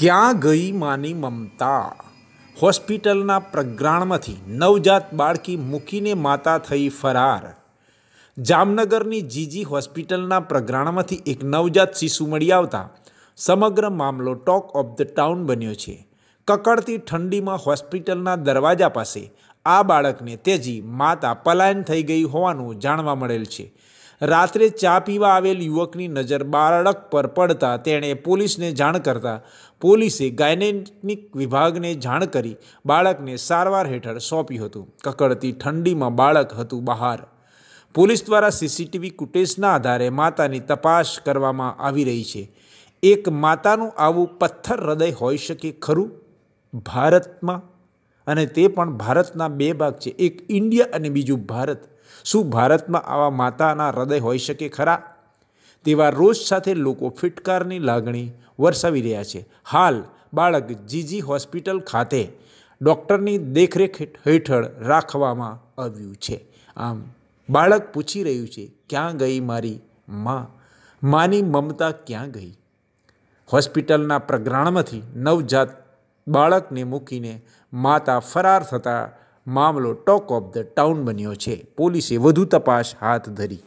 ક્યાં ગઈ માની મમતા હોસ્પિટલના પ્રગ્રાણમાંથી નવજાત બાળકી મૂકીને માતા થઈ ફરાર જામનગરની જીજી હોસ્પિટલના પ્રગ્રાણમાંથી એક નવજાત શિશુ મળી આવતા સમગ્ર મામલો ટોક ઓફ ધ ટાઉન બન્યો છે કકડતી ઠંડીમાં હોસ્પિટલના દરવાજા પાસે આ બાળકને તેજી માતા પલાયન થઈ ગઈ હોવાનું જાણવા મળેલ છે રાત્રે ચા પીવા આવેલ યુવકની નજર બાળક પર પડતા તેણે પોલીસને જાણ કરતા પોલીસે ગાયનેનિક વિભાગને જાણ કરી બાળકને સારવાર હેઠળ સોંપ્યું હતું કકડતી ઠંડીમાં બાળક હતું બહાર પોલીસ દ્વારા સીસીટીવી ફૂટેજના આધારે માતાની તપાસ કરવામાં આવી રહી છે એક માતાનું આવું પથ્થર હૃદય હોઈ શકે ખરું ભારતમાં અને તે પણ ભારતના બે ભાગ છે એક ઇન્ડિયા અને બીજું ભારત શું ભારતમાં આવા માતાના હૃદય હોઈ શકે ખરા તેવા રોજ સાથે લોકો ફિટકારની લાગણી વરસાવી રહ્યા છે હાલ બાળક જીજી હોસ્પિટલ ખાતે ડૉક્ટરની દેખરેખ હેઠળ રાખવામાં આવ્યું છે આમ બાળક પૂછી રહ્યું છે ક્યાં ગઈ મારી માં માની મમતા ક્યાં ગઈ હોસ્પિટલના પ્રગ્રાણમાંથી નવજાત બાળકને મૂકીને માતા ફરાર થતાં મામલો ટોક ઓફ ધ ટાઉન બન્યો છે પોલીસે વધુ તપાસ હાથ ધરી